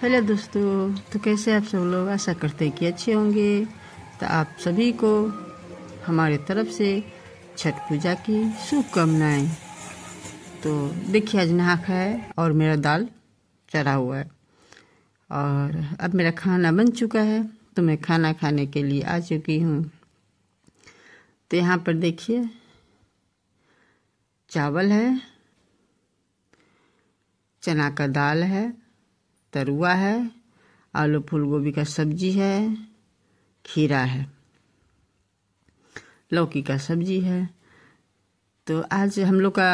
Hello दोस्तों तो कैसे आप सब लोग आशा करते हैं कि अच्छे होंगे तो आप सभी को हमारे तरफ से छठ पूजा की शुभकामनाएं तो देखिए आज नहा खाए और मेरा दाल चढ़ा हुआ है और अब मेरा खाना बन चुका है तो मैं खाना खाने के लिए आ चुकी हूँ तो यहाँ पर देखिए चावल है चना का दाल है तरुआ है आलू फूल गोभी का सब्जी है खीरा है लौकी का सब्जी है तो आज हम लोग का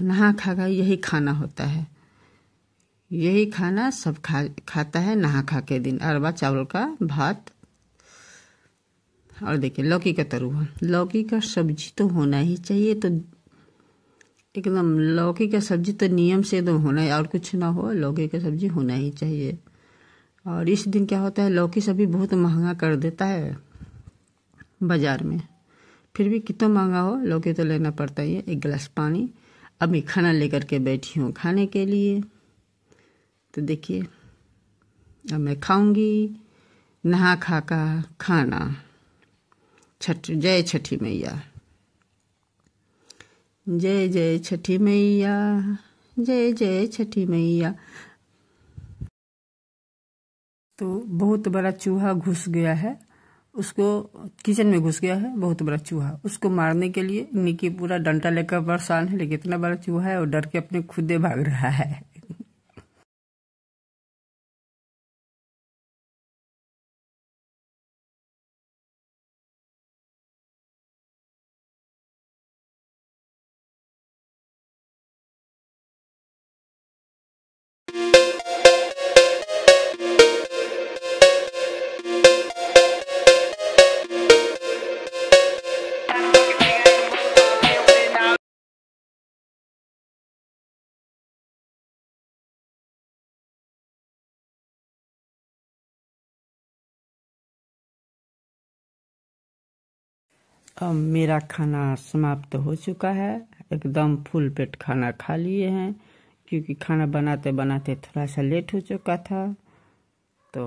नहा खा का यही खाना होता है यही खाना सब खा खाता है नहा खा के दिन अरवा चावल का भात और देखिए लौकी का तरुआ लौकी का सब्जी तो होना ही चाहिए तो एकदम लौकी का सब्जी तो नियम से एकदम होना ही और कुछ ना हो लौकी का सब्जी होना ही चाहिए और इस दिन क्या होता है लौकी सभी बहुत महंगा कर देता है बाज़ार में फिर भी कितना महंगा हो लौकी तो लेना पड़ता ही है एक गिलास पानी अब मैं खाना लेकर के बैठी हूँ खाने के लिए तो देखिए अब मैं खाऊंगी नहा खा का खाना छठ जय छठी मैया जय जय छठी मैया जय जय छठी मैया तो बहुत बड़ा चूहा घुस गया है उसको किचन में घुस गया है बहुत बड़ा चूहा उसको मारने के लिए निकी पूरा डंटा लेकर परेशान है लेकिन इतना बड़ा चूहा है और डर के अपने खुदे भाग रहा है अब मेरा खाना समाप्त हो चुका है एकदम फुल पेट खाना खा लिए हैं क्योंकि खाना बनाते बनाते थोड़ा सा लेट हो चुका था तो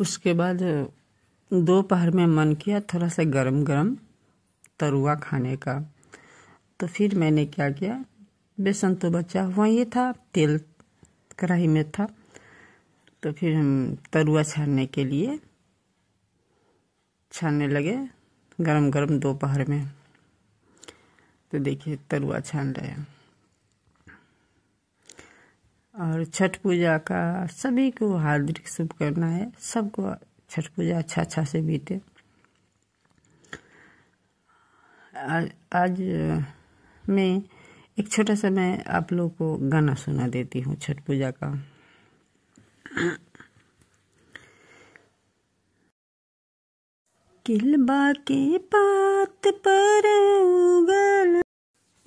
उसके बाद दोपहर में मन किया थोड़ा सा गरम गरम तरुआ खाने का तो फिर मैंने क्या किया बेसन तो बचा हुआ ये था तेल कढ़ाई में था तो फिर हम तरुआ छानने के लिए छानने लगे गरम गरम दोपहर में तो देखिए तरुआ छान रहे हैं और छठ पूजा का सभी को हार्दिक शुभकामना है सबको छठ पूजा अच्छा अच्छा से बीते आज, आज मैं एक छोटा सा मैं आप लोग को गाना सुना देती हूँ छठ पूजा का किलबा के पात पर उगल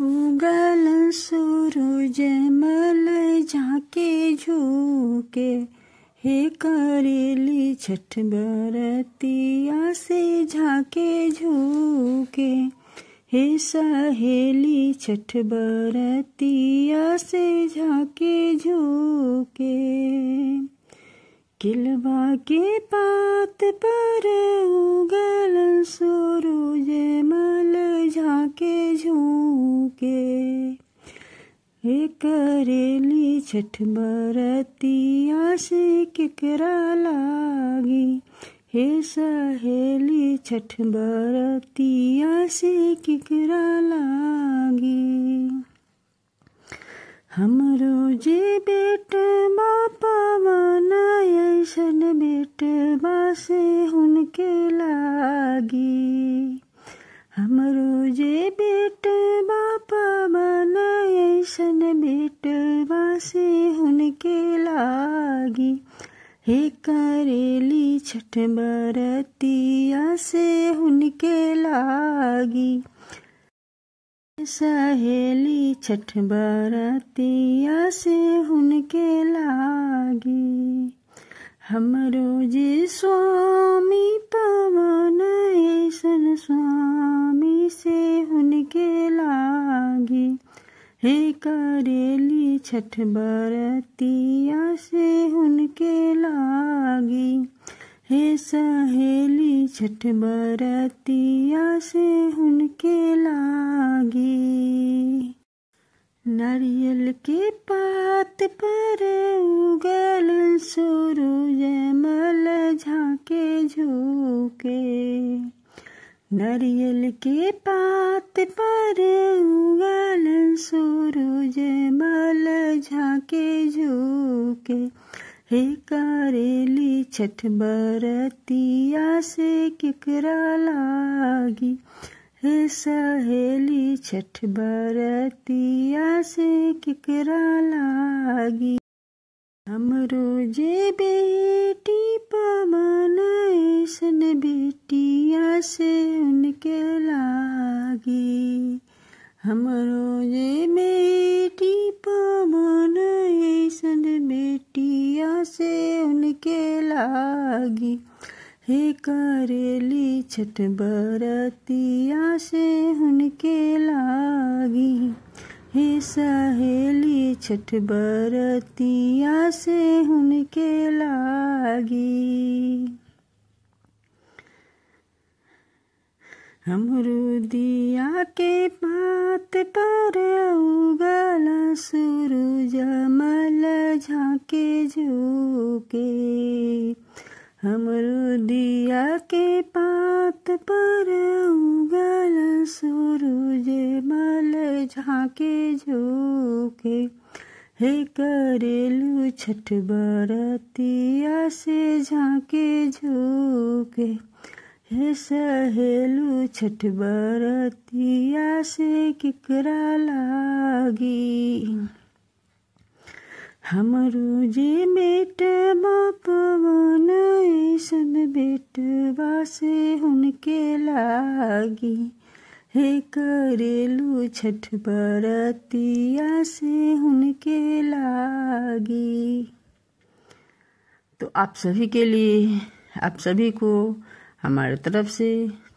उगल सूरज मल जाके झूके हे करेली छठ बरतिया से झाके झूके हे सहेली छठ बरतिया से झाके झूके किलवा के पात पर उगल सूरज मल झाके झूके लगे हे करेली छठ बरतिया से किकरा लागी हे सहेली छठ बरतिया से किकरा लागी हम रोजे बेट बापना ऐसन बेट बासे उनके लागी हम रोजे बेट बा पवन ऐसन बेटवासी उनके लागी हे करेली छठ बरतिया से उनके लागी सहेली छठ बरतिया से उनके लागी हम रोज स्वामी पवन ऐसन स्वामी से उनके लागी लागी हे करेली छठ बरतिया से उनके लागी हे सहेली छठ बरतिया से उनके लागी नारियल के पात पर उगल सूरज मल झाके झोंके नारियल के पात पर उगल सूरज मल झाके झोके हे करेली छठ बरतिया से किकरा लागी हे सहेली छठ बरतिया से किकरा लागी हम रोजे बेटी पवन ऐसन बेटिया से उनके लागी हम रोजे बेटी पवन ऐसन बेटिया से उनके लागी हे करेली छठ बरतिया से उनके लागी हे सहेली छठ बरतिया से उनके लागी हमरुदिया के पात पर उगल सूरज मल झाके झूके हमरुदिया के पात पर उगल सूर झाके झोंके हे करेलू छठ बरतिया से झाके झोंके हे सहेलू छठ बरतिया से किकरा लागी हम जे बेट पवन ऐसन बेटवा से हुनके लागी हे करेलू छठ बरतिया से उनके लागी तो आप सभी के लिए आप सभी को हमारे तरफ से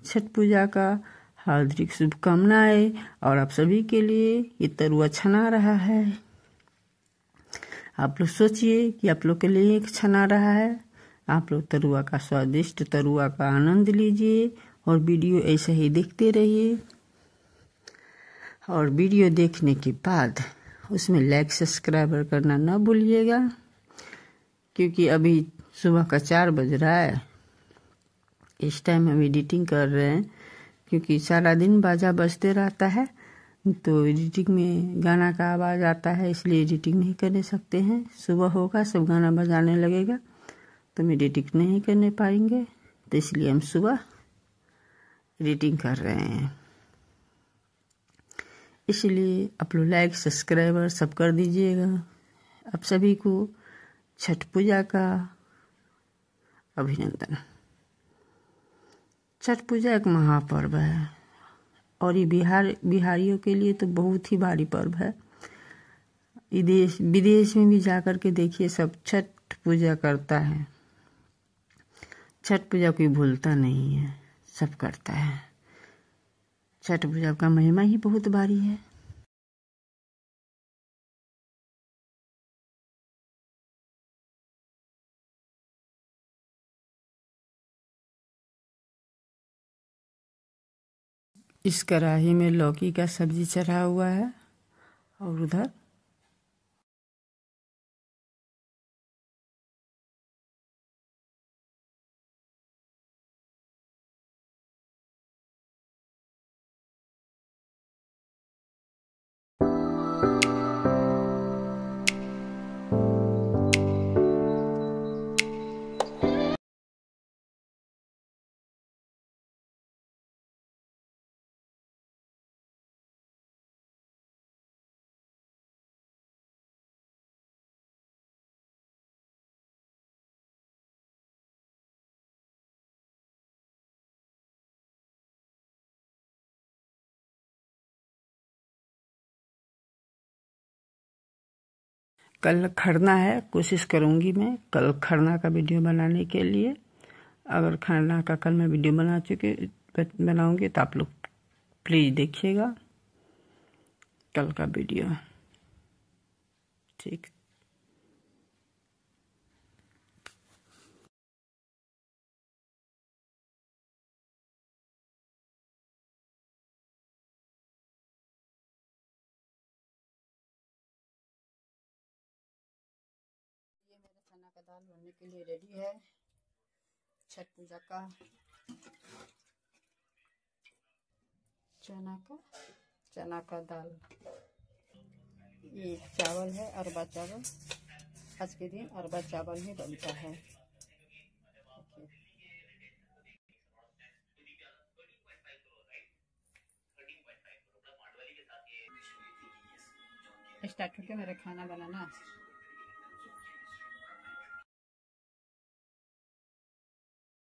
छठ पूजा का हार्दिक शुभकामनाएं और आप सभी के लिए ये तरुआ छना रहा है आप लोग सोचिए कि आप लोग के लिए छना रहा है आप लोग तरुआ का स्वादिष्ट तरुआ का आनंद लीजिए और वीडियो ऐसे ही देखते रहिए और वीडियो देखने के बाद उसमें लाइक सब्सक्राइबर करना ना भूलिएगा क्योंकि अभी सुबह का चार बज रहा है इस टाइम हम एडिटिंग कर रहे हैं क्योंकि सारा दिन बाजा बजते रहता है तो एडिटिंग में गाना का आवाज़ आता है इसलिए एडिटिंग नहीं कर सकते हैं सुबह होगा सब गाना बजाने लगेगा तो हम एडिटिंग नहीं करने पाएंगे तो इसलिए हम सुबह रीडिंग कर रहे हैं इसलिए आप लोग लाइक सब्सक्राइबर सब कर दीजिएगा आप सभी को छठ पूजा का अभिनंदन छठ पूजा एक महापर्व है और ये बिहार बिहारियों के लिए तो बहुत ही भारी पर्व है विदेश विदेश में भी जा कर के देखिए सब छठ पूजा करता है छठ पूजा कोई भूलता नहीं है सब करता है छठ पूजा का महिमा ही बहुत भारी है इस कढ़ाही में लौकी का सब्जी चढ़ा हुआ है और उधर you. कल खरना है कोशिश करूंगी मैं कल खरना का वीडियो बनाने के लिए अगर खरना का कल मैं वीडियो बना चुके बनाऊंगी तो आप लोग प्लीज़ देखिएगा कल का वीडियो ठीक दाल बनने के लिए रेडी है छठ पूजा का चना का चना का दाल ये चावल है अरबा चावल आज के दिन अरबा चावल ही बनता है स्टार्ट करके मेरा खाना बनाना